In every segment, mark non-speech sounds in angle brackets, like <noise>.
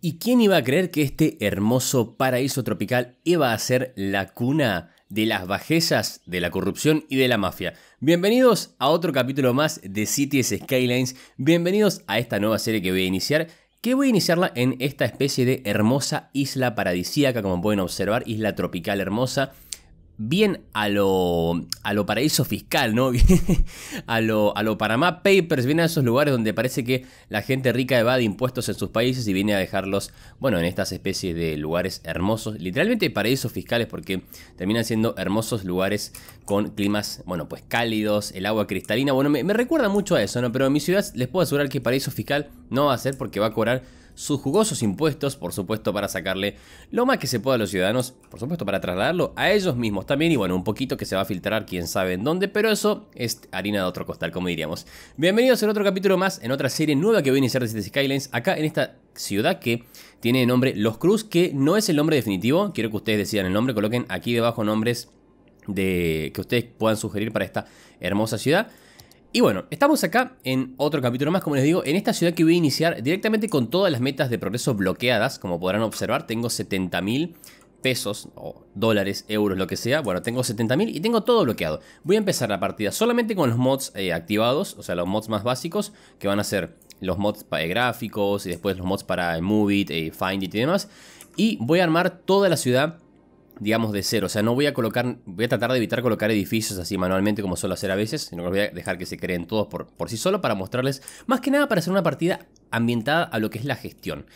¿Y quién iba a creer que este hermoso paraíso tropical iba a ser la cuna de las bajezas, de la corrupción y de la mafia? Bienvenidos a otro capítulo más de Cities Skylines, bienvenidos a esta nueva serie que voy a iniciar, que voy a iniciarla en esta especie de hermosa isla paradisíaca, como pueden observar, isla tropical hermosa, bien a lo, a lo paraíso fiscal, ¿no? <laughs> a, lo, a lo Panama Papers, viene a esos lugares donde parece que la gente rica evade impuestos en sus países y viene a dejarlos, bueno, en estas especies de lugares hermosos, literalmente paraísos fiscales porque terminan siendo hermosos lugares con climas, bueno, pues cálidos, el agua cristalina, bueno, me, me recuerda mucho a eso, ¿no? Pero en mi ciudad les puedo asegurar que paraíso fiscal no va a ser porque va a cobrar sus jugosos impuestos, por supuesto, para sacarle lo más que se pueda a los ciudadanos, por supuesto, para trasladarlo a ellos mismos también, y bueno, un poquito que se va a filtrar quién sabe en dónde, pero eso es harina de otro costal, como diríamos. Bienvenidos en otro capítulo más, en otra serie nueva que voy a iniciar desde Skylines, acá en esta ciudad que tiene el nombre Los Cruz, que no es el nombre definitivo, quiero que ustedes decidan el nombre, coloquen aquí debajo nombres de, que ustedes puedan sugerir para esta hermosa ciudad. Y bueno, estamos acá en otro capítulo más, como les digo, en esta ciudad que voy a iniciar directamente con todas las metas de progreso bloqueadas, como podrán observar, tengo 70.000 pesos o dólares, euros, lo que sea. Bueno, tengo 70.000 y tengo todo bloqueado. Voy a empezar la partida solamente con los mods eh, activados, o sea, los mods más básicos, que van a ser los mods para eh, gráficos y después los mods para Movie, eh, Find It y demás. Y voy a armar toda la ciudad digamos, de cero. O sea, no voy a colocar, voy a tratar de evitar colocar edificios así manualmente como suelo hacer a veces, sino que voy a dejar que se creen todos por, por sí solo para mostrarles, más que nada para hacer una partida ambientada a lo que es la gestión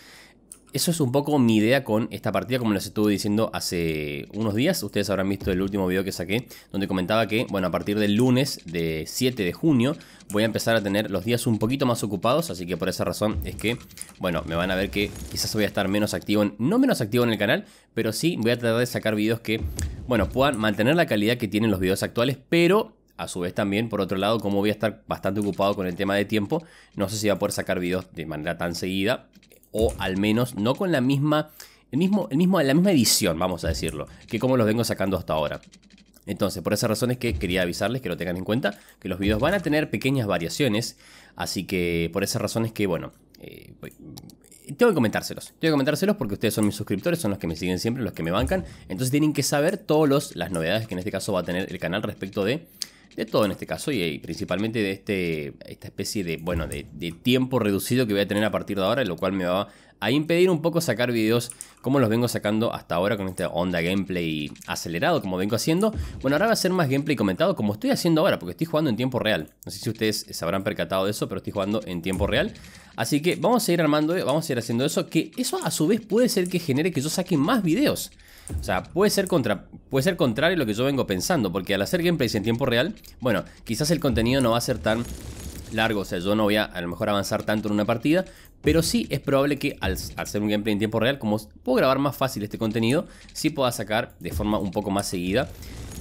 eso es un poco mi idea con esta partida, como les estuve diciendo hace unos días. Ustedes habrán visto el último video que saqué, donde comentaba que, bueno, a partir del lunes de 7 de junio voy a empezar a tener los días un poquito más ocupados, así que por esa razón es que, bueno, me van a ver que quizás voy a estar menos activo, no menos activo en el canal, pero sí voy a tratar de sacar videos que, bueno, puedan mantener la calidad que tienen los videos actuales, pero a su vez también, por otro lado, como voy a estar bastante ocupado con el tema de tiempo, no sé si voy a poder sacar videos de manera tan seguida, o al menos no con la misma, mismo, el mismo, la misma edición, vamos a decirlo, que como los vengo sacando hasta ahora. Entonces, por esas razones que quería avisarles que lo tengan en cuenta, que los videos van a tener pequeñas variaciones, así que por esas razones que, bueno, eh, tengo que comentárselos, tengo que comentárselos porque ustedes son mis suscriptores, son los que me siguen siempre, los que me bancan, entonces tienen que saber todas las novedades que en este caso va a tener el canal respecto de de todo en este caso y, principalmente de este, esta especie de, bueno, de, de, tiempo reducido que voy a tener a partir de ahora, lo cual me va a impedir un poco sacar videos como los vengo sacando hasta ahora con esta onda gameplay acelerado como vengo haciendo. Bueno, ahora va a ser más gameplay comentado como estoy haciendo ahora, porque estoy jugando en tiempo real. No sé si ustedes se habrán percatado de eso, pero estoy jugando en tiempo real. Así que vamos a ir armando, vamos a ir haciendo eso, que eso a su vez puede ser que genere que yo saque más videos. O sea, puede ser, contra, puede ser contrario a lo que yo vengo pensando, porque al hacer gameplays en tiempo real, bueno, quizás el contenido no va a ser tan largo, o sea, yo no voy a a lo mejor avanzar tanto en una partida, pero sí es probable que al hacer un gameplay en tiempo real, como puedo grabar más fácil este contenido, sí pueda sacar de forma un poco más seguida.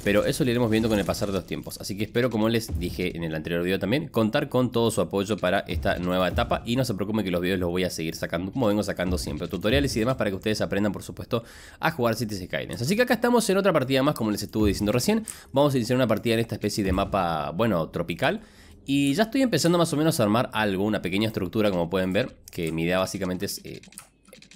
Pero eso lo iremos viendo con el pasar de los tiempos. Así que espero, como les dije en el anterior video también, contar con todo su apoyo para esta nueva etapa. Y no se preocupen que los videos los voy a seguir sacando, como vengo sacando siempre. Tutoriales y demás para que ustedes aprendan, por supuesto, a jugar Cities Skylines. Así que acá estamos en otra partida más, como les estuve diciendo recién. Vamos a iniciar una partida en esta especie de mapa, bueno, tropical. Y ya estoy empezando más o menos a armar algo, una pequeña estructura como pueden ver, que mi idea básicamente es eh,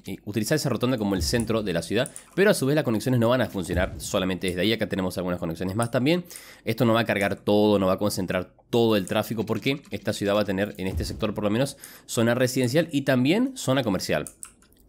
eh, utilizar esa rotonda como el centro de la ciudad, pero a su vez las conexiones no van a funcionar solamente desde ahí, acá tenemos algunas conexiones más también, esto no va a cargar todo, no va a concentrar todo el tráfico porque esta ciudad va a tener en este sector por lo menos zona residencial y también zona comercial.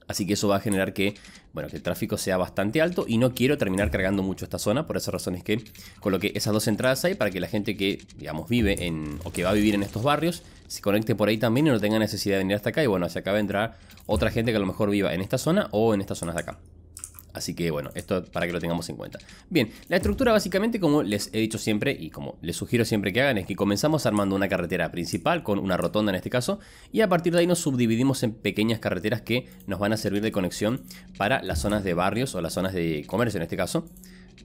Así que eso va a generar que bueno, que el tráfico sea bastante alto y no quiero terminar cargando mucho esta zona, por esa razón es que coloqué esas dos entradas ahí para que la gente que, digamos, vive en o que va a vivir en estos barrios se conecte por ahí también y no tenga necesidad de venir hasta acá y bueno, hacia acá vendrá otra gente que a lo mejor viva en esta zona o en estas zonas de acá. Así que bueno, esto para que lo tengamos en cuenta. Bien, la estructura básicamente como les he dicho siempre y como les sugiero siempre que hagan es que comenzamos armando una carretera principal con una rotonda en este caso y a partir de ahí nos subdividimos en pequeñas carreteras que nos van a servir de conexión para las zonas de barrios o las zonas de comercio en este caso.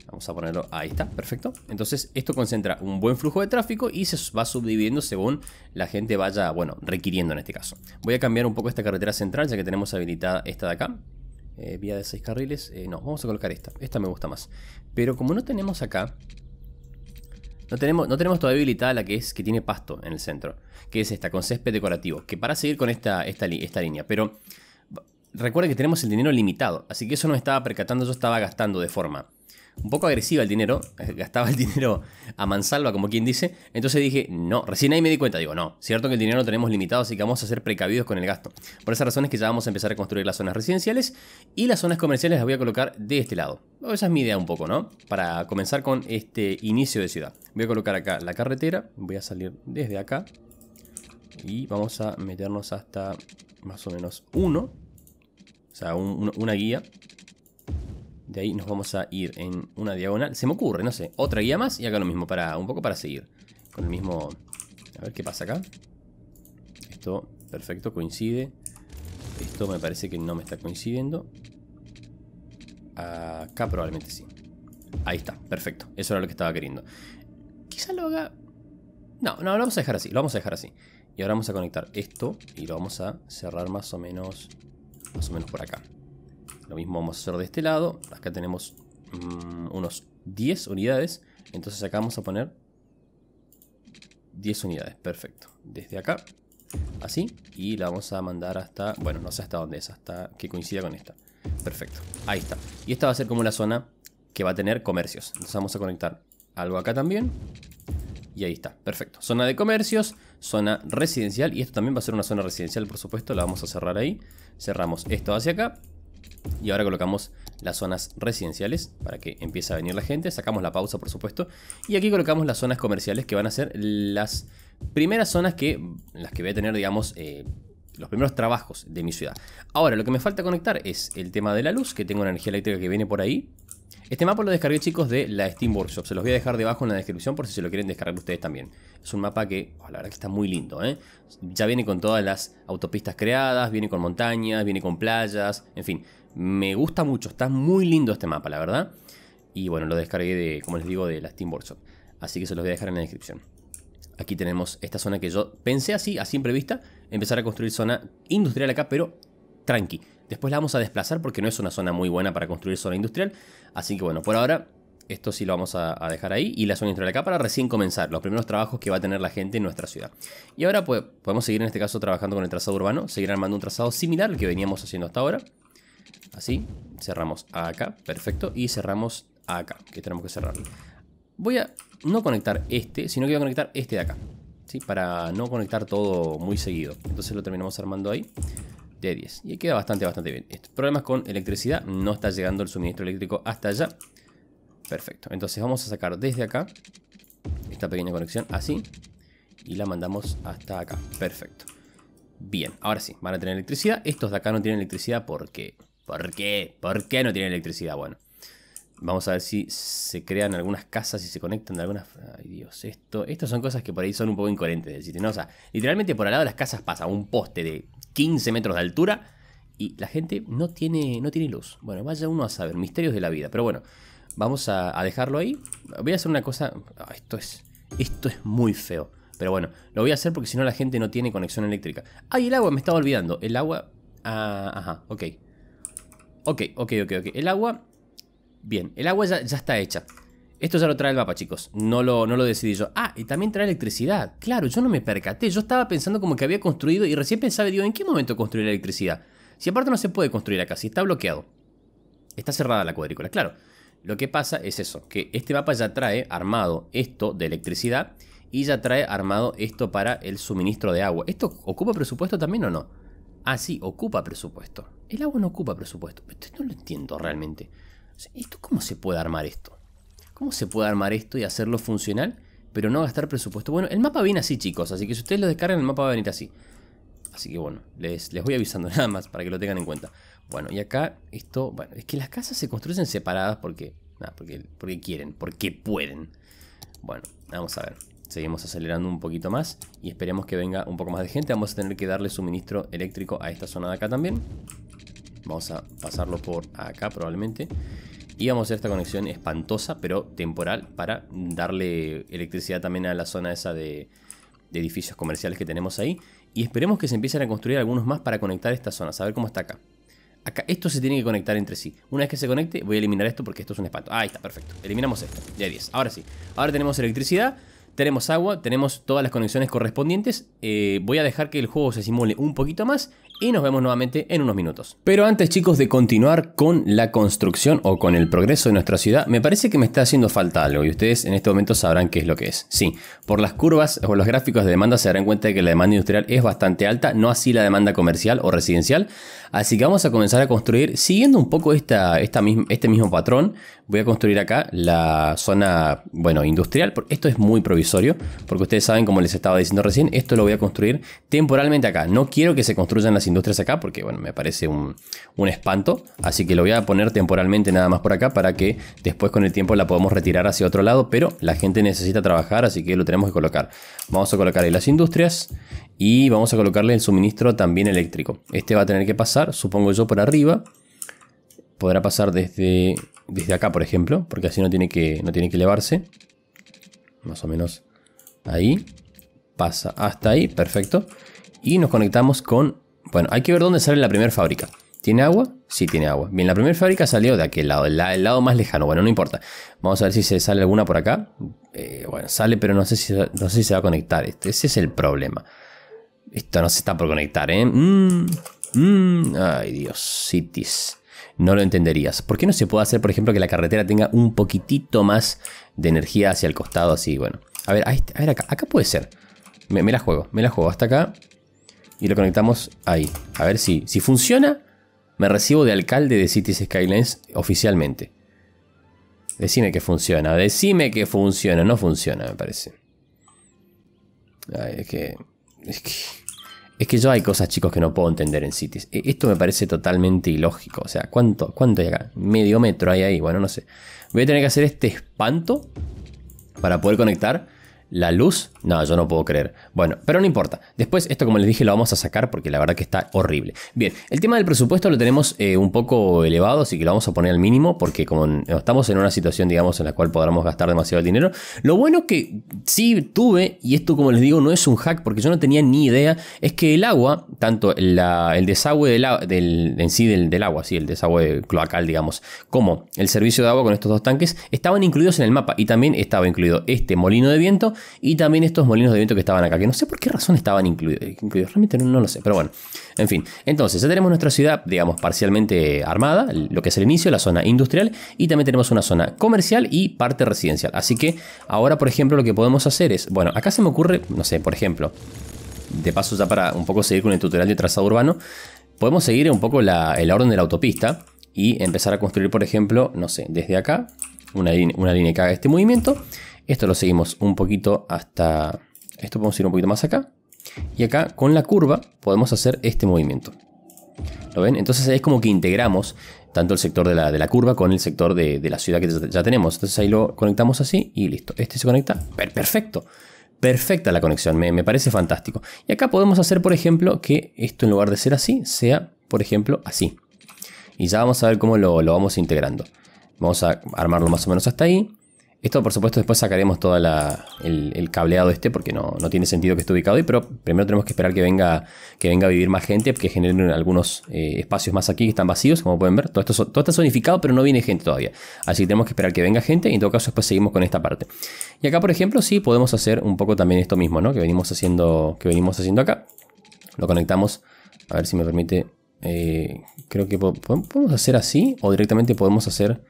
Vamos a ponerlo, ahí está, perfecto. Entonces esto concentra un buen flujo de tráfico y se va subdividiendo según la gente vaya, bueno, requiriendo en este caso. Voy a cambiar un poco esta carretera central ya que tenemos habilitada esta de acá. Eh, vía de seis carriles. Eh, no, vamos a colocar esta. Esta me gusta más. Pero como no tenemos acá, no tenemos, no tenemos todavía habilitada la que es que tiene pasto en el centro, que es esta, con césped decorativo. Que para seguir con esta, esta, esta línea, pero recuerden que tenemos el dinero limitado, así que eso no estaba percatando, yo estaba gastando de forma un poco agresiva el dinero, <laughs> gastaba el dinero a mansalva, como quien dice. Entonces dije, no, recién ahí me di cuenta, digo, no, cierto que el dinero lo tenemos limitado, así que vamos a ser precavidos con el gasto. Por esas razones que ya vamos a empezar a construir las zonas residenciales y las zonas comerciales las voy a colocar de este lado. esa es mi idea un poco, ¿no? Para comenzar con este inicio de ciudad. Voy a colocar acá la carretera, voy a salir desde acá y vamos a meternos hasta más o menos uno O sea, una guía de ahí nos vamos a ir en una diagonal. Se me ocurre, no sé. Otra guía más y acá lo mismo. Para, un poco para seguir. Con el mismo... A ver qué pasa acá. Esto, perfecto, coincide. Esto me parece que no me está coincidiendo. Acá probablemente sí. Ahí está, perfecto. Eso era lo que estaba queriendo. Quizá lo haga... No, no, lo vamos a dejar así. Lo vamos a dejar así. Y ahora vamos a conectar esto y lo vamos a cerrar más o menos... Más o menos por acá. Lo mismo vamos a hacer de este lado. Acá tenemos mm, unos 10 unidades. Entonces acá vamos a poner 10 unidades. Perfecto. Desde acá. Así. Y la vamos a mandar hasta... Bueno, no sé hasta dónde es. Hasta que coincida con esta. Perfecto. Ahí está. Y esta va a ser como la zona que va a tener comercios. Entonces vamos a conectar algo acá también. Y ahí está, perfecto. Zona de comercios, zona residencial. Y esto también va a ser una zona residencial, por supuesto. La vamos a cerrar ahí. Cerramos esto hacia acá. Y ahora colocamos las zonas residenciales para que empiece a venir la gente. Sacamos la pausa, por supuesto. Y aquí colocamos las zonas comerciales que van a ser las primeras zonas que las que voy a tener, digamos, eh, los primeros trabajos de mi ciudad. Ahora, lo que me falta conectar es el tema de la luz, que tengo una energía eléctrica que viene por ahí. Este mapa lo descargué, chicos, de la Steam Workshop. Se los voy a dejar debajo en la descripción por si se lo quieren descargar ustedes también. Es un mapa que, oh, la verdad que está muy lindo, ¿eh? Ya viene con todas las autopistas creadas, viene con montañas, viene con playas, en fin. Me gusta mucho, está muy lindo este mapa, la verdad. Y bueno, lo descargué de, como les digo, de la Steam Workshop. Así que se los voy a dejar en la descripción. Aquí tenemos esta zona que yo pensé así, a simple vista, empezar a construir zona industrial acá, pero tranqui. Después la vamos a desplazar porque no es una zona muy buena para construir zona industrial. Así que bueno, por ahora esto sí lo vamos a, dejar ahí. Y la zona de acá para recién comenzar, los primeros trabajos que va a tener la gente en nuestra ciudad. Y ahora pues, podemos seguir en este caso trabajando con el trazado urbano, seguir armando un trazado similar al que veníamos haciendo hasta ahora. Así, cerramos acá, perfecto, y cerramos acá, que tenemos que cerrarlo. Voy a no conectar este, sino que voy a conectar este de acá, ¿sí? Para no conectar todo muy seguido. Entonces lo terminamos armando ahí de 10. Y queda bastante, bastante bien. Problemas con electricidad, no está llegando el suministro eléctrico hasta allá. Perfecto, entonces vamos a sacar desde acá esta pequeña conexión así y la mandamos hasta acá, perfecto. Bien, ahora sí, van a tener electricidad. Estos de acá no tienen electricidad porque... ¿Por qué? ¿Por qué no tienen electricidad? Bueno, vamos a ver si se crean algunas casas y se conectan de algunas... Ay Dios, esto... Estas son cosas que por ahí son un poco incoherentes ¿no? O sea, literalmente por al lado de las casas pasa un poste de 15 metros de altura y la gente no tiene, no tiene luz. Bueno, vaya uno a saber, misterios de la vida. Pero bueno, Vamos a, dejarlo ahí. Voy a hacer una cosa... Ah, esto es... Esto es muy feo. Pero bueno, lo voy a hacer porque si no la gente no tiene conexión eléctrica. Ah, y el agua, me estaba olvidando. El agua... Ah, ajá, ok. Ok, ok, ok, ok. El agua... Bien, el agua ya, está hecha. Esto ya lo trae el mapa, chicos. No lo, no lo decidí yo. Ah, y también trae electricidad. Claro, yo no me percaté. Yo estaba pensando como que había construido y recién pensaba, digo, ¿en qué momento construir electricidad? Si aparte no se puede construir acá, si está bloqueado. Está cerrada la cuadrícula, claro. Lo que pasa es eso, que este mapa ya trae armado esto de electricidad y ya trae armado esto para el suministro de agua. ¿Esto ocupa presupuesto también o no? Ah, sí, ocupa presupuesto. El agua no ocupa presupuesto. Esto no lo entiendo realmente. ¿Esto cómo se puede armar esto? ¿Cómo se puede armar esto y hacerlo funcional, pero no gastar presupuesto? Bueno, el mapa viene así, chicos, así que si ustedes lo descargan, el mapa va a venir así. Así que bueno, les, les voy avisando <laughs> nada más para que lo tengan en cuenta. Bueno, y acá esto, bueno, es que las casas se construyen separadas porque, nada, porque, porque quieren, porque pueden. Bueno, vamos a ver. Seguimos acelerando un poquito más y esperemos que venga un poco más de gente. Vamos a tener que darle suministro eléctrico a esta zona de acá también. Vamos a pasarlo por acá probablemente. Y vamos a hacer esta conexión espantosa, pero temporal, para darle electricidad también a la zona esa de edificios comerciales que tenemos ahí y esperemos que se empiecen a construir algunos más para conectar estas zonas, a ver cómo está acá. Acá, esto se tiene que conectar entre sí. Una vez que se conecte, voy a eliminar esto porque esto es un espanto. Ahí está, perfecto. Eliminamos esto. Ya 10. Ahora sí. Ahora tenemos electricidad, tenemos agua, tenemos todas las conexiones correspondientes. Eh, voy a dejar que el juego se simule un poquito más y nos vemos nuevamente en unos minutos. Pero antes chicos de continuar con la construcción o con el progreso de nuestra ciudad, me parece que me está haciendo falta algo y ustedes en este momento sabrán qué es lo que es. Sí, por las curvas o los gráficos de demanda se darán cuenta de que la demanda industrial es bastante alta, no así la demanda comercial o residencial, así que vamos a comenzar a construir siguiendo un poco esta, esta este mismo patrón. Voy a construir acá la zona, bueno, industrial, esto es muy provisorio, porque ustedes saben, como les estaba diciendo recién, esto lo voy a construir temporalmente acá. No quiero que se construyan las industrias acá porque, bueno, me parece un, espanto. Así que lo voy a poner temporalmente nada más por acá para que después con el tiempo la podamos retirar hacia otro lado. Pero la gente necesita trabajar, así que lo tenemos que colocar. Vamos a colocar en las industrias y vamos a colocarle el suministro también eléctrico. Este va a tener que pasar, supongo yo, por arriba. Podrá pasar desde, desde acá, por ejemplo, porque así no tiene que, no tiene que elevarse. Más o menos ahí. Pasa hasta ahí, perfecto. Y nos conectamos con bueno, hay que ver dónde sale la primera fábrica. ¿Tiene agua? Sí, tiene agua. Bien, la primera fábrica salió de aquel lado, el, lado más lejano. Bueno, no importa. Vamos a ver si se sale alguna por acá. Eh, bueno, sale, pero no sé, si, no sé si se va a conectar. Este, ese es el problema. Esto no se está por conectar, ¿eh? Mm, mm. ay, Dios, cities. No lo entenderías. ¿Por qué no se puede hacer, por ejemplo, que la carretera tenga un poquitito más de energía hacia el costado? Así, bueno. A ver, a ver acá. Acá puede ser. Me, me la juego, me la juego. Hasta acá y lo conectamos ahí. A ver si, si funciona, me recibo de alcalde de Cities Skylines oficialmente. Decime que funciona, decime que funciona, no funciona me parece. es que... Es que... yo hay cosas, chicos, que no puedo entender en Cities. Esto me parece totalmente ilógico. O sea, ¿cuánto, cuánto hay acá? Medio metro hay ahí. Bueno, no sé. Voy a tener que hacer este espanto para poder conectar. La luz, no, yo no puedo creer. Bueno, pero no importa. Después esto, como les dije, lo vamos a sacar porque la verdad que está horrible. Bien, el tema del presupuesto lo tenemos eh, un poco elevado, así que lo vamos a poner al mínimo porque como estamos en una situación, digamos, en la cual podremos gastar demasiado dinero. Lo bueno que sí tuve, y esto como les digo, no es un hack porque yo no tenía ni idea, es que el agua, tanto el desagüe del, en sí del, del, agua, sí, el desagüe cloacal, digamos, como el servicio de agua con estos dos tanques, estaban incluidos en el mapa y también estaba incluido este molino de viento y también estos molinos de viento que estaban acá, que no sé por qué razón estaban incluidos, realmente no, lo sé, pero bueno, en fin. Entonces, ya tenemos nuestra ciudad, digamos, parcialmente armada, lo que es el inicio, la zona industrial, y también tenemos una zona comercial y parte residencial. Así que ahora, por ejemplo, lo que podemos hacer es, bueno, acá se me ocurre, no sé, por ejemplo, de paso ya para un poco seguir con el tutorial de trazado urbano, podemos seguir un poco la, el orden de la autopista y empezar a construir, por ejemplo, no sé, desde acá, una línea que haga este movimiento esto lo seguimos un poquito hasta... Esto podemos ir un poquito más acá. Y acá con la curva podemos hacer este movimiento. ¿Lo ven? Entonces es como que integramos tanto el sector de la, curva con el sector de, la ciudad que ya tenemos. Entonces ahí lo conectamos así y listo. Este se conecta. perfecto. Perfecta la conexión. Me, parece fantástico. Y acá podemos hacer, por ejemplo, que esto en lugar de ser así, sea, por ejemplo, así. Y ya vamos a ver cómo lo vamos integrando. Vamos a armarlo más o menos hasta ahí. Esto, por supuesto, después sacaremos todo el, cableado este, porque no, no, tiene sentido que esté ubicado ahí, pero primero tenemos que esperar que venga, que venga a vivir más gente, que generen algunos eh, espacios más aquí que están vacíos, como pueden ver. Todo, esto, todo está zonificado, pero no viene gente todavía. Así que tenemos que esperar que venga gente y en todo caso después seguimos con esta parte. Y acá, por ejemplo, sí podemos hacer un poco también esto mismo, ¿no? Que venimos haciendo, que venimos haciendo acá. Lo conectamos, a ver si me permite... Eh, creo que podemos hacer así o directamente podemos hacer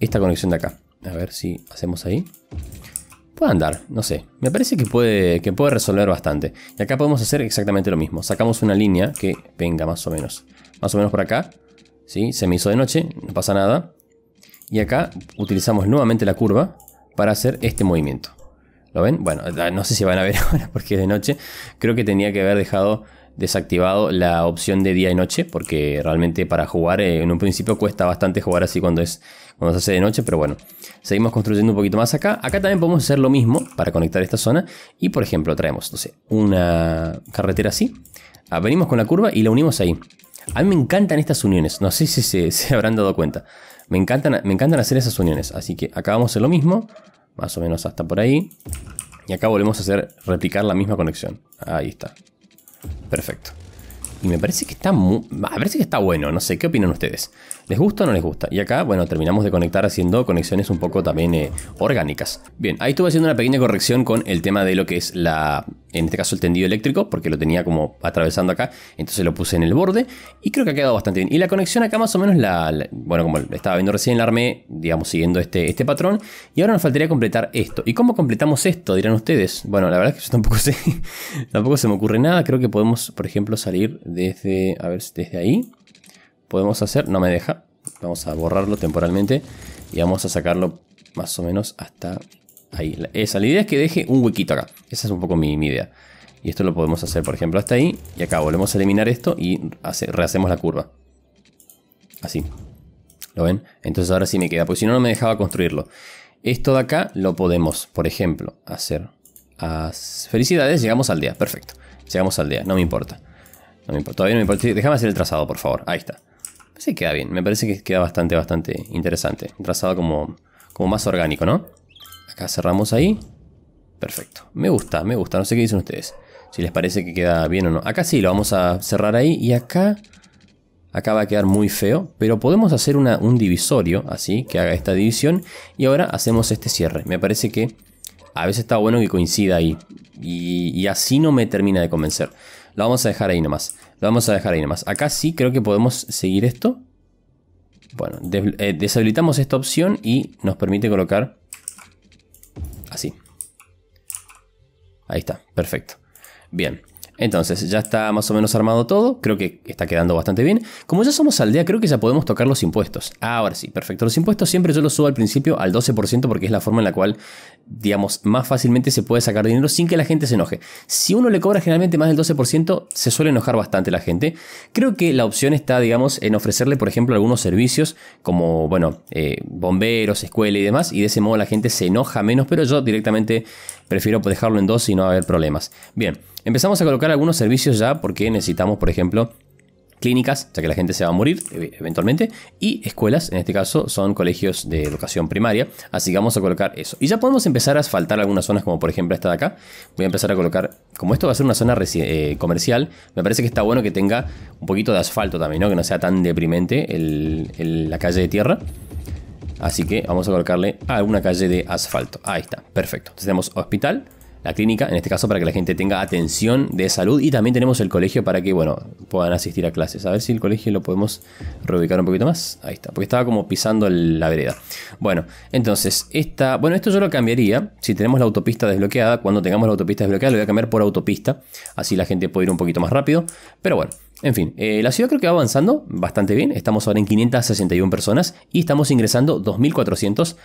esta conexión de acá a ver si hacemos ahí. Puede andar, no sé. Me parece que puede, puede resolver bastante. Y acá podemos hacer exactamente lo mismo. Sacamos una línea que venga más o menos. Más o menos por acá. ¿sí? Se me hizo de noche, no pasa nada. Y acá utilizamos nuevamente la curva para hacer este movimiento. ¿Lo ven? Bueno, no sé si van a ver <laughs> ahora porque es de noche. Creo que tenía que haber dejado desactivado la opción de día y noche, porque realmente para jugar eh, en un principio cuesta bastante jugar así cuando, es, cuando se hace de noche, pero bueno, seguimos construyendo un poquito más acá. Acá también podemos hacer lo mismo para conectar esta zona y por ejemplo traemos, entonces una carretera así, ah, venimos con la curva y la unimos ahí. A mí me encantan estas uniones, no sé si se, <laughs> habrán dado cuenta, me encantan, me encantan hacer esas uniones, así que acabamos vamos lo mismo, más o menos hasta por ahí. Y acá volvemos a hacer replicar la misma conexión. Ahí está. Perfecto. Y me parece que está, está bueno, no sé, ¿qué opinan ustedes? ¿Les gusta o no les gusta? Y acá, bueno, terminamos de conectar haciendo conexiones un poco también eh, orgánicas. Bien, ahí estuve haciendo una pequeña corrección con el tema de lo que es la, en este caso el tendido eléctrico, porque lo tenía como atravesando acá, entonces lo puse en el borde y creo que ha quedado bastante bien. Y la conexión acá más o menos la, bueno, como estaba viendo recién, la armé, digamos, siguiendo este, este patrón. Y ahora nos faltaría completar esto. ¿Y cómo completamos esto? Dirán ustedes. Bueno, la verdad es que yo tampoco <laughs> sé, tampoco se me ocurre nada. Creo que podemos, por ejemplo, salir desde, a ver, desde ahí podemos hacer, no me deja. Vamos a borrarlo temporalmente y vamos a sacarlo más o menos hasta ahí. Esa, la idea es que deje un huequito acá. Esa es un poco mi, idea. Y esto lo podemos hacer, por ejemplo, hasta ahí. Y acá volvemos a eliminar esto y rehacemos la curva. Así. ¿Lo ven? Entonces ahora sí me queda, porque si no, no me dejaba construirlo. Esto de acá lo podemos, por ejemplo, hacer. Felicidades, llegamos al día. Perfecto. Llegamos al día, no me importa. No me importa. Todavía no me importa. Déjame hacer el trazado, por favor. Ahí está. Sí, queda bien. Me parece que queda bastante, bastante interesante. trazado como, como más orgánico, ¿no? Acá cerramos ahí. Perfecto. Me gusta, me gusta. No sé qué dicen ustedes. Si les parece que queda bien o no. Acá sí, lo vamos a cerrar ahí. Y acá... Acá va a quedar muy feo. Pero podemos hacer un divisorio, así, que haga esta división. Y ahora hacemos este cierre. Me parece que a veces está bueno que coincida ahí. Y, y así no me termina de convencer. Lo vamos a dejar ahí nomás. Lo vamos a dejar ahí nomás. Acá sí creo que podemos seguir esto. Bueno, eh, deshabilitamos esta opción y nos permite colocar así. Ahí está, perfecto. Bien. Entonces, ya está más o menos armado todo, creo que está quedando bastante bien. Como ya somos aldea, creo que ya podemos tocar los impuestos. Ahora sí, perfecto. Los impuestos siempre yo los subo al principio al 12% porque es la forma en la cual, digamos, más fácilmente se puede sacar dinero sin que la gente se enoje. Si uno le cobra generalmente más del 12%, se suele enojar bastante la gente. Creo que la opción está, digamos, en ofrecerle, por ejemplo, algunos servicios como, bueno, eh, bomberos, escuela y demás, y de ese modo la gente se enoja menos, pero yo directamente prefiero dejarlo en 12 y no haber problemas. Bien. Empezamos a colocar algunos servicios ya porque necesitamos, por ejemplo, clínicas, ya que la gente se va a morir e, eventualmente, y escuelas, en este caso son colegios de educación primaria, así que vamos a colocar eso. Y ya podemos empezar a asfaltar algunas zonas, como por ejemplo esta de acá. Voy a empezar a colocar, como esto va a ser una zona eh, comercial, me parece que está bueno que tenga un poquito de asfalto también, ¿no? que no sea tan deprimente el, la calle de tierra. Así que vamos a colocarle alguna calle de asfalto. Ahí está, perfecto. Entonces tenemos hospital, la clínica, en este caso para que la gente tenga atención de salud y también tenemos el colegio para que, bueno, puedan asistir a clases. A ver si el colegio lo podemos reubicar un poquito más. Ahí está, porque estaba como pisando la vereda. Bueno, entonces, esta, bueno, esto yo lo cambiaría. Si tenemos la autopista desbloqueada, cuando tengamos la autopista desbloqueada, lo voy a cambiar por autopista. Así la gente puede ir un poquito más rápido. Pero bueno, en fin, eh, la ciudad creo que va avanzando bastante bien. Estamos ahora en 561 personas y estamos ingresando 2.400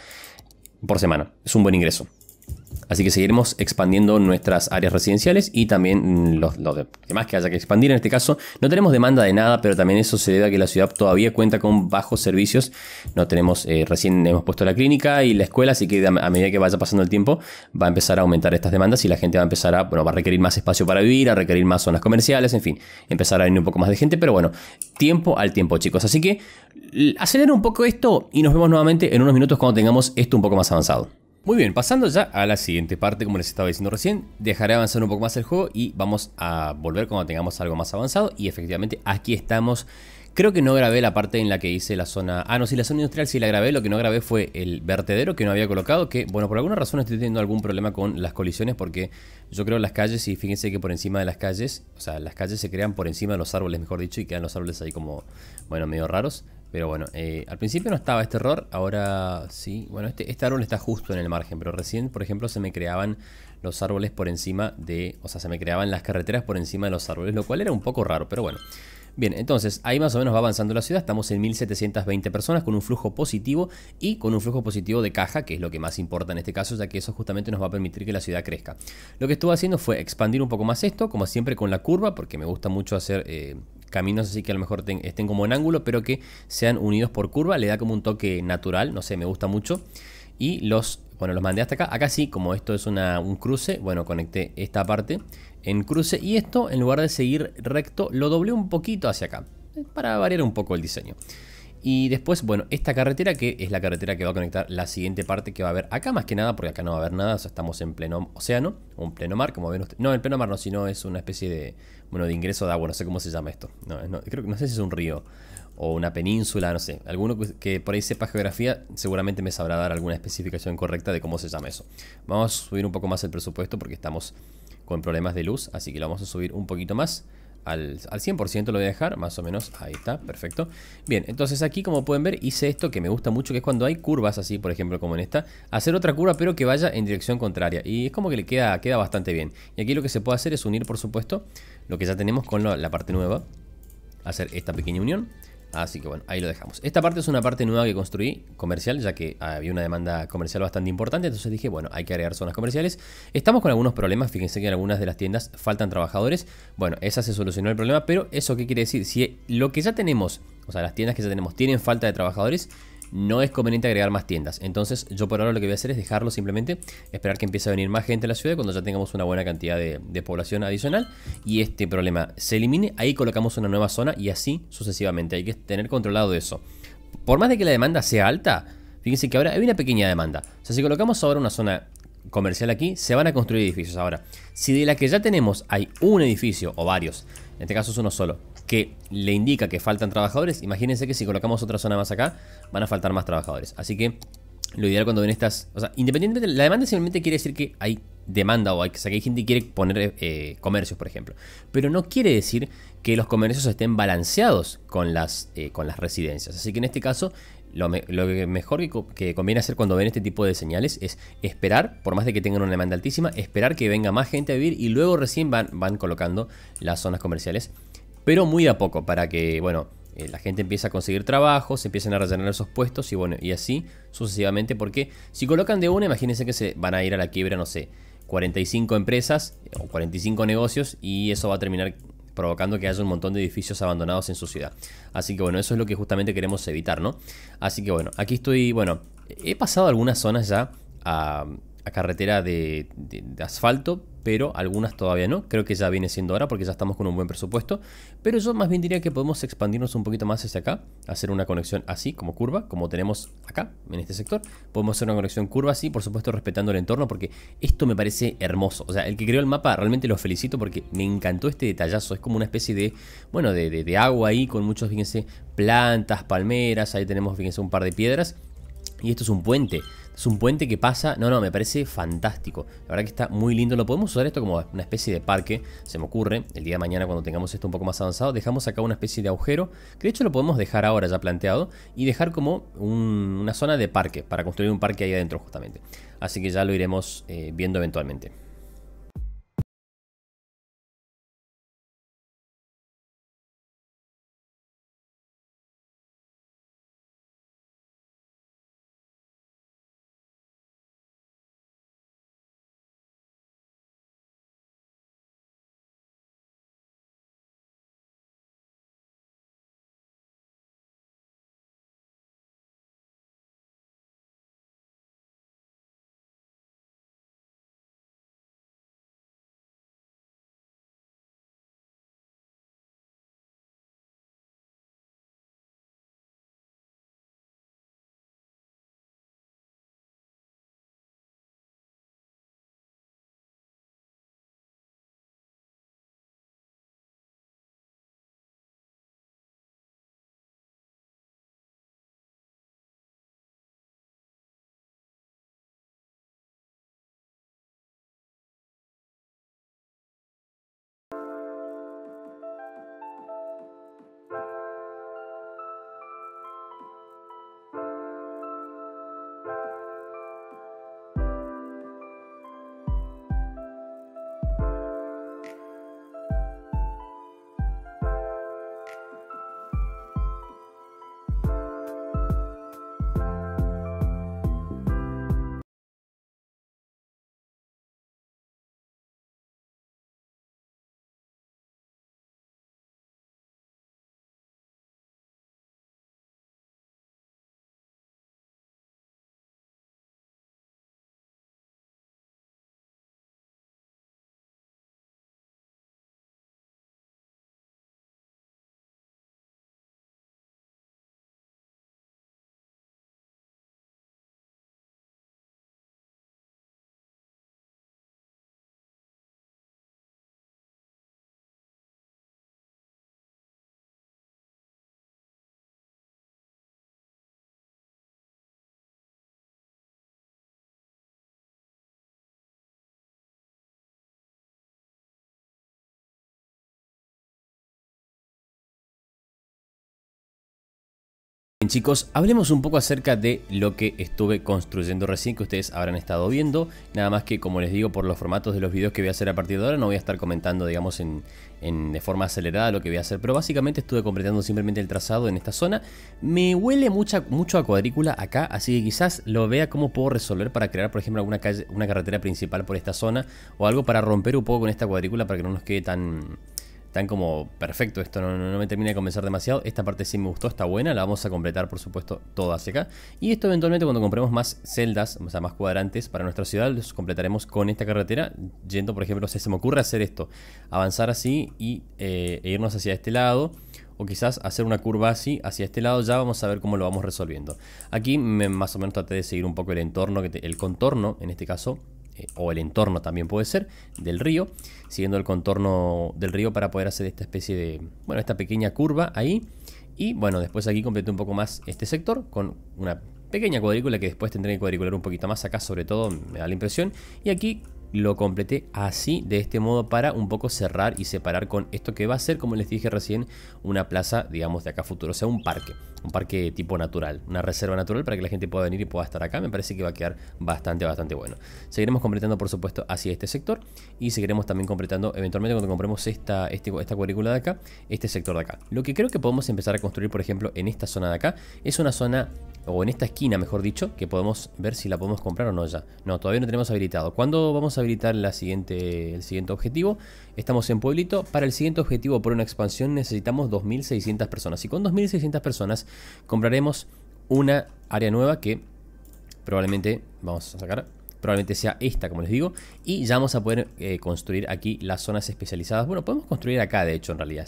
por semana. Es un buen ingreso. Así que seguiremos expandiendo nuestras áreas residenciales y también mm, los, demás que haya que expandir. En este caso, no tenemos demanda de nada, pero también eso se debe a que la ciudad todavía cuenta con bajos servicios. No tenemos, eh, recién hemos puesto la clínica y la escuela, así que a, medida que vaya pasando el tiempo, va a empezar a aumentar estas demandas y la gente va a empezar a, bueno, va a requerir más espacio para vivir, a requerir más zonas comerciales, en fin, empezar a venir un poco más de gente, pero bueno, tiempo al tiempo, chicos. Así que acelero un poco esto y nos vemos nuevamente en unos minutos cuando tengamos esto un poco más avanzado. Muy bien, pasando ya a la siguiente parte, como les estaba diciendo recién, dejaré avanzar un poco más el juego y vamos a volver cuando tengamos algo más avanzado. Y efectivamente aquí estamos. Creo que no grabé la parte en la que hice la zona... Ah, no, sí, la zona industrial sí la grabé. Lo que no grabé fue el vertedero que no había colocado. Que, bueno, por alguna razón estoy teniendo algún problema con las colisiones porque yo creo las calles y fíjense que por encima de las calles... O sea, las calles se crean por encima de los árboles, mejor dicho, y quedan los árboles ahí como, bueno, medio raros. Pero bueno, eh, al principio no estaba este error, ahora sí. Bueno, este, este, árbol está justo en el margen, pero recién, por ejemplo, se me creaban los árboles por encima de... O sea, se me creaban las carreteras por encima de los árboles, lo cual era un poco raro, pero bueno. Bien, entonces ahí más o menos va avanzando la ciudad, estamos en 1720 personas con un flujo positivo y con un flujo positivo de caja, que es lo que más importa en este caso, ya que eso justamente nos va a permitir que la ciudad crezca. Lo que estuve haciendo fue expandir un poco más esto, como siempre con la curva, porque me gusta mucho hacer... Eh, caminos así que a lo mejor estén como en ángulo, pero que sean unidos por curva, le da como un toque natural, no sé, me gusta mucho. Y los bueno, los mandé hasta acá. Acá sí, como esto es un cruce, bueno, conecté esta parte en cruce y esto, en lugar de seguir recto, lo doblé un poquito hacia acá, eh, para variar un poco el diseño. Y después, bueno, esta carretera que es la carretera que va a conectar la siguiente parte que va a haber acá más que nada, porque acá no va a haber nada, o sea, estamos en pleno océano, un pleno mar, como ven ustedes. No, el pleno mar no, sino es una especie de, bueno, de ingreso de agua, no sé cómo se llama esto. no, creo que no sé si es un río o una península, no sé. Alguno que por ahí sepa geografía seguramente me sabrá dar alguna especificación correcta de cómo se llama eso. Vamos a subir un poco más el presupuesto porque estamos con problemas de luz, así que lo vamos a subir un poquito más. Al, 100% lo voy a dejar, más o menos, ahí está, perfecto. Bien, entonces aquí como pueden ver hice esto que me gusta mucho, que es cuando hay curvas así, por ejemplo como en esta, hacer otra curva pero que vaya en dirección contraria. Y es como que le queda, queda bastante bien. Y aquí lo que se puede hacer es unir, por supuesto, lo que ya tenemos con la parte nueva, hacer esta pequeña unión. Así que bueno, ahí lo dejamos. Esta parte es una parte nueva que construí, comercial, ya que había una demanda comercial bastante importante, entonces dije, bueno, hay que agregar zonas comerciales. Estamos con algunos problemas, fíjense que en algunas de las tiendas faltan trabajadores. Bueno, esa se solucionó el problema, pero ¿eso qué quiere decir? Si lo que ya tenemos, o sea, las tiendas que ya tenemos tienen falta de trabajadores, no es conveniente agregar más tiendas. Entonces yo por ahora lo que voy a hacer es dejarlo simplemente, esperar que empiece a venir más gente a la ciudad cuando ya tengamos una buena cantidad de, población adicional y este problema se elimine. Ahí colocamos una nueva zona y así sucesivamente. Hay que tener controlado eso. Por más de que la demanda sea alta, fíjense que ahora hay una pequeña demanda. O sea, si colocamos ahora una zona comercial aquí, se van a construir edificios. Ahora, si de la que ya tenemos hay un edificio o varios, en este caso es uno solo, que le indica que faltan trabajadores, imagínense que si colocamos otra zona más acá, van a faltar más trabajadores. Así que lo ideal cuando ven estas, o sea, independientemente, la demanda simplemente quiere decir que hay demanda o hay, sea, que hay gente que quiere poner eh, comercios, por ejemplo. Pero no quiere decir que los comercios estén balanceados con las, eh, con las residencias. Así que en este caso, lo, que mejor que, conviene hacer cuando ven este tipo de señales es esperar, por más de que tengan una demanda altísima, esperar que venga más gente a vivir y luego recién van, van colocando las zonas comerciales pero muy a poco para que, bueno, eh, la gente empiece a conseguir trabajos se empiecen a rellenar esos puestos y bueno, y así sucesivamente, porque si colocan de una, imagínense que se van a ir a la quiebra, no sé, 45 empresas o 45 negocios y eso va a terminar provocando que haya un montón de edificios abandonados en su ciudad. Así que bueno, eso es lo que justamente queremos evitar, ¿no? Así que bueno, aquí estoy, bueno, he pasado algunas zonas ya a, carretera de asfalto, pero algunas todavía no. Creo que ya viene siendo ahora porque ya estamos con un buen presupuesto. Pero yo más bien diría que podemos expandirnos un poquito más hacia acá, hacer una conexión así, como curva, como tenemos acá, en este sector. Podemos hacer una conexión curva así, por supuesto respetando el entorno, porque esto me parece hermoso. O sea, el que creó el mapa realmente lo felicito porque me encantó este detallazo. Es como una especie de, bueno, de, de agua ahí con muchos, fíjense, plantas, palmeras. Ahí tenemos, fíjense, un par de piedras. Y esto es un puente es un puente que pasa, no, no, me parece fantástico. La verdad que está muy lindo. Lo podemos usar esto como una especie de parque, se me ocurre. El día de mañana cuando tengamos esto un poco más avanzado, dejamos acá una especie de agujero, que de hecho lo podemos dejar ahora ya planteado, y dejar como una zona de parque, para construir un parque ahí adentro justamente. Así que ya lo iremos eh, viendo eventualmente. Bien chicos, hablemos un poco acerca de lo que estuve construyendo recién que ustedes habrán estado viendo, nada más que como les digo por los formatos de los videos que voy a hacer a partir de ahora no voy a estar comentando digamos en, de forma acelerada lo que voy a hacer, pero básicamente estuve completando simplemente el trazado en esta zona, me huele mucha, mucho a cuadrícula acá, así que quizás lo vea cómo puedo resolver para crear por ejemplo alguna calle, una carretera principal por esta zona o algo para romper un poco con esta cuadrícula para que no nos quede tan están como perfecto, esto no, me termina de convencer demasiado, esta parte sí me gustó, está buena, la vamos a completar por supuesto toda hacia acá, y esto eventualmente cuando compremos más celdas, o sea, más cuadrantes para nuestra ciudad, los completaremos con esta carretera, yendo por ejemplo, si se me ocurre hacer esto, avanzar así y, eh, e irnos hacia este lado, o quizás hacer una curva así hacia este lado, ya vamos a ver cómo lo vamos resolviendo. Aquí más o menos traté de seguir un poco el entorno, el contorno en este caso, eh, o el entorno también puede ser, del río, siguiendo el contorno del río para poder hacer esta especie de, bueno, esta pequeña curva ahí. Y bueno, después aquí completé un poco más este sector con una pequeña cuadrícula que después tendré que cuadricular un poquito más acá, sobre todo me da la impresión. Y aquí lo completé así, de este modo, para un poco cerrar y separar con esto que va a ser, como les dije recién, una plaza, digamos, de acá futuro, o sea, un parque un parque tipo natural, una reserva natural para que la gente pueda venir y pueda estar acá. Me parece que va a quedar bastante, bastante bueno. Seguiremos completando, por supuesto, hacia este sector y seguiremos también completando, eventualmente cuando compremos esta, este, esta cuadrícula de acá, este sector de acá. Lo que creo que podemos empezar a construir, por ejemplo, en esta zona de acá, es una zona, o en esta esquina, mejor dicho, que podemos ver si la podemos comprar o no ya. No, todavía no tenemos habilitado. ¿Cuándo vamos a habilitar la siguiente, el siguiente objetivo? Estamos en Pueblito. Para el siguiente objetivo, por una expansión, necesitamos 2.600 personas. Y con 2.600 personas compraremos una área nueva que probablemente vamos a sacar probablemente sea esta, como les digo, y ya vamos a poder eh, construir aquí las zonas especializadas. Bueno, podemos construir acá, de hecho, en realidad,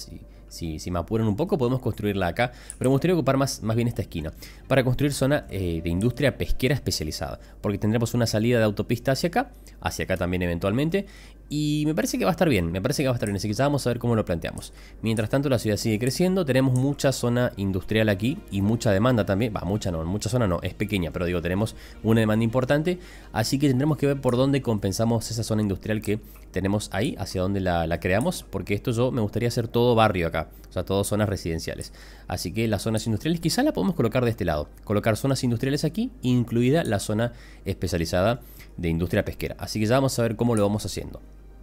si, si, me apuran un poco, podemos construirla acá, pero me gustaría ocupar más, más bien esta esquina, para construir zona eh, de industria pesquera especializada, porque tendremos una salida de autopista hacia acá, hacia acá también eventualmente, y me parece que va a estar bien, me parece que va a estar bien, así que ya vamos a ver cómo lo planteamos. Mientras tanto la ciudad sigue creciendo, tenemos mucha zona industrial aquí y mucha demanda también, va, mucha no, mucha zona no, es pequeña, pero digo, tenemos una demanda importante, así que tendremos que ver por dónde compensamos esa zona industrial que tenemos ahí, hacia dónde la, creamos, porque esto yo me gustaría hacer todo barrio acá, o sea, todas zonas residenciales. Así que las zonas industriales quizá la podemos colocar de este lado, colocar zonas industriales aquí, incluida la zona especializada de industria pesquera. Así que ya vamos a ver cómo lo vamos haciendo.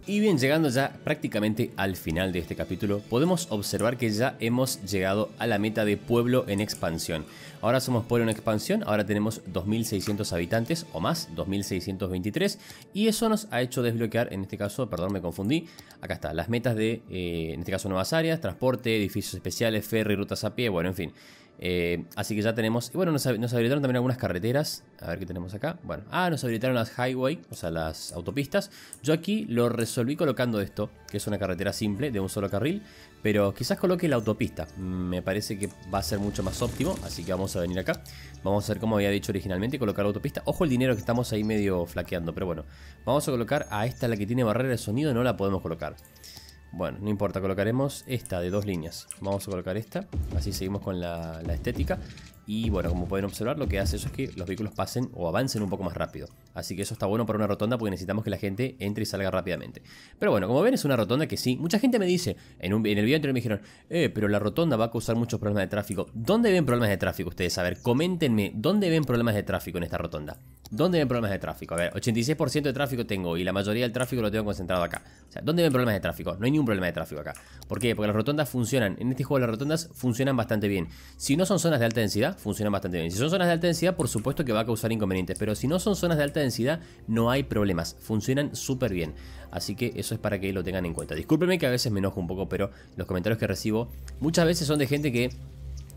Y bien, llegando ya prácticamente al final de este capítulo, podemos observar que ya hemos llegado a la meta de pueblo en expansión. Ahora somos pueblo en expansión, ahora tenemos 2.600 habitantes o más, 2.623, y eso nos ha hecho desbloquear, en este caso, perdón, me confundí, acá está, las metas de, eh, en este caso, nuevas áreas, transporte, edificios especiales, ferry, rutas a pie, bueno, en fin. Eh, así que ya tenemos. Y bueno, nos, habilitaron también algunas carreteras. A ver qué tenemos acá. Bueno, ah, nos habilitaron las highway, o sea, las autopistas. Yo aquí lo resolví colocando esto, que es una carretera simple de un solo carril. Pero quizás coloque la autopista. Mm, me parece que va a ser mucho más óptimo. Así que vamos a venir acá. Vamos a ver como había dicho originalmente, colocar la autopista. Ojo el dinero que estamos ahí medio flaqueando, pero bueno. Vamos a colocar a esta, la que tiene barrera de sonido, no la podemos colocar. Bueno, no importa, colocaremos esta de dos líneas. Vamos a colocar esta, así seguimos con la, estética. Y bueno, como pueden observar, lo que hace eso es que los vehículos pasen o avancen un poco más rápido. Así que eso está bueno para una rotonda porque necesitamos que la gente entre y salga rápidamente. Pero bueno, como ven es una rotonda que sí. Mucha gente me dice, en, el video anterior me dijeron, eh, pero la rotonda va a causar muchos problemas de tráfico. ¿Dónde ven problemas de tráfico ustedes? A ver, coméntenme, ¿dónde ven problemas de tráfico en esta rotonda? ¿Dónde ven problemas de tráfico? A ver, 86% de tráfico tengo y la mayoría del tráfico lo tengo concentrado acá. O sea, ¿dónde ven problemas de tráfico? No hay ningún problema de tráfico acá. ¿Por qué? Porque las rotondas funcionan. En este juego las rotondas funcionan bastante bien. Si no son zonas de alta densidad, funcionan bastante bien. Si son zonas de alta densidad, por supuesto que va a causar inconvenientes. Pero si no son zonas de alta densidad, no hay problemas, funcionan súper bien. Así que eso es para que lo tengan en cuenta. Discúlpenme que a veces me enojo un poco, pero los comentarios que recibo muchas veces son de gente que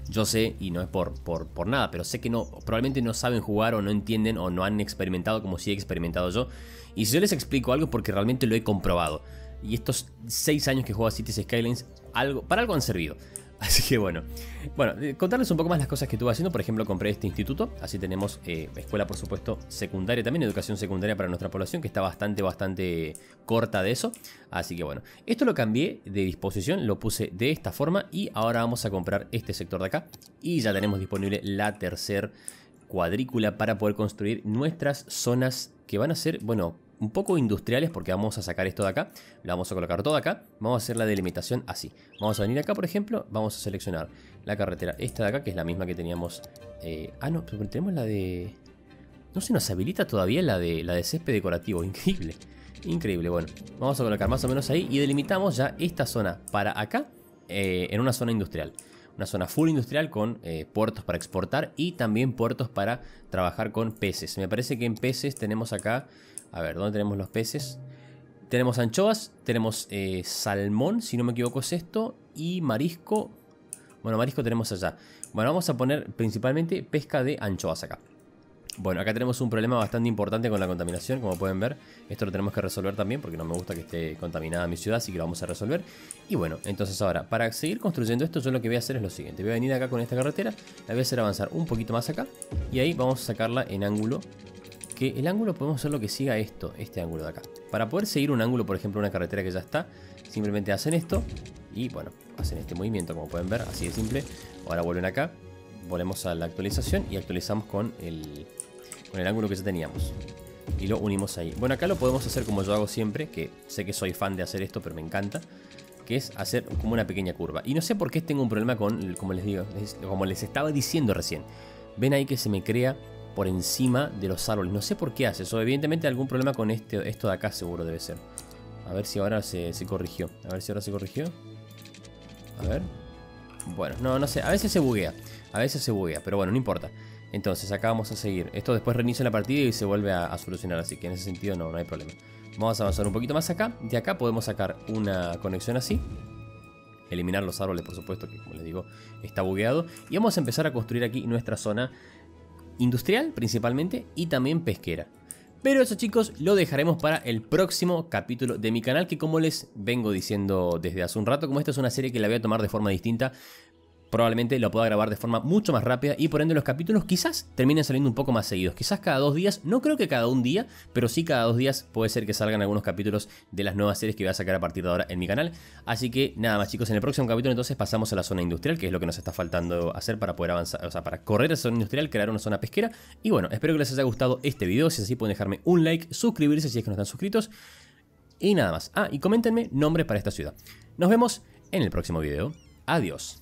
yo sé, y no es por, por, por, nada, pero sé que no, probablemente no saben jugar o no entienden o no han experimentado como si he experimentado yo. Y si yo les explico algo porque realmente lo he comprobado. Y estos 6 años que juego a Cities Skylines, algo, para algo han servido. Así que bueno, bueno, eh, contarles un poco más las cosas que estuve haciendo. Por ejemplo, compré este instituto, así tenemos eh, escuela, por supuesto, secundaria también, educación secundaria para nuestra población, que está bastante, bastante corta de eso. Así que bueno, esto lo cambié de disposición, lo puse de esta forma y ahora vamos a comprar este sector de acá. Y ya tenemos disponible la tercera cuadrícula para poder construir nuestras zonas que van a ser, bueno, un poco industriales porque vamos a sacar esto de acá, lo vamos a colocar todo acá, vamos a hacer la delimitación así. Vamos a venir acá, por ejemplo, vamos a seleccionar la carretera esta de acá, que es la misma que teníamos... Eh, ah, no, tenemos la de... No se nos habilita todavía la de, la de césped decorativo, <laughs> increíble. Increíble, bueno, vamos a colocar más o menos ahí y delimitamos ya esta zona para acá eh, en una zona industrial una zona full industrial con eh, puertos para exportar y también puertos para trabajar con peces. Me parece que en peces tenemos acá a ver, ¿dónde tenemos los peces? Tenemos anchoas, tenemos eh, salmón, si no me equivoco es esto, y marisco. Bueno, marisco tenemos allá. Bueno, vamos a poner principalmente pesca de anchoas acá. Bueno, acá tenemos un problema bastante importante con la contaminación, como pueden ver. Esto lo tenemos que resolver también porque no me gusta que esté contaminada mi ciudad, así que lo vamos a resolver. Y bueno, entonces ahora, para seguir construyendo esto, yo lo que voy a hacer es lo siguiente. Voy a venir acá con esta carretera, la voy a hacer avanzar un poquito más acá y ahí vamos a sacarla en ángulo el ángulo podemos hacer lo que siga esto, este ángulo de acá. Para poder seguir un ángulo, por ejemplo, una carretera que ya está, simplemente hacen esto y bueno, hacen este movimiento como pueden ver, así de simple. Ahora vuelven acá, volvemos a la actualización y actualizamos con el, con el ángulo que ya teníamos. Y lo unimos ahí. Bueno, acá lo podemos hacer como yo hago siempre, que sé que soy fan de hacer esto, pero me encanta que es hacer como una pequeña curva. Y no sé por qué tengo un problema con, como les digo, como les estaba diciendo recién. Ven ahí que se me crea por encima de los árboles. No sé por qué hace eso. Evidentemente algún problema con este, esto de acá seguro debe ser. A ver si ahora se, corrigió. A ver si ahora se corrigió. A ver. Bueno, no, no sé. A veces se buguea. A veces se buguea, pero bueno, no importa. Entonces, acá vamos a seguir. Esto después reinicia la partida y se vuelve a, a solucionar. Así que en ese sentido no, no hay problema. Vamos a avanzar un poquito más acá. De acá podemos sacar una conexión así eliminar los árboles, por supuesto, que como les digo, está bugueado. Y vamos a empezar a construir aquí nuestra zona industrial principalmente y también pesquera. Pero eso chicos lo dejaremos para el próximo capítulo de mi canal que como les vengo diciendo desde hace un rato, como esta es una serie que la voy a tomar de forma distinta, probablemente lo pueda grabar de forma mucho más rápida y por ende los capítulos quizás terminen saliendo un poco más seguidos, quizás cada dos días, no creo que cada un día, pero sí cada dos días puede ser que salgan algunos capítulos de las nuevas series que voy a sacar a partir de ahora en mi canal. Así que nada más chicos, en el próximo capítulo entonces pasamos a la zona industrial, que es lo que nos está faltando hacer para poder avanzar, o sea, para correr a la zona industrial, crear una zona pesquera. Y bueno, espero que les haya gustado este video, si es así pueden dejarme un like, suscribirse si es que no están suscritos. Y nada más. Ah, y coméntenme nombres para esta ciudad. Nos vemos en el próximo video. Adiós.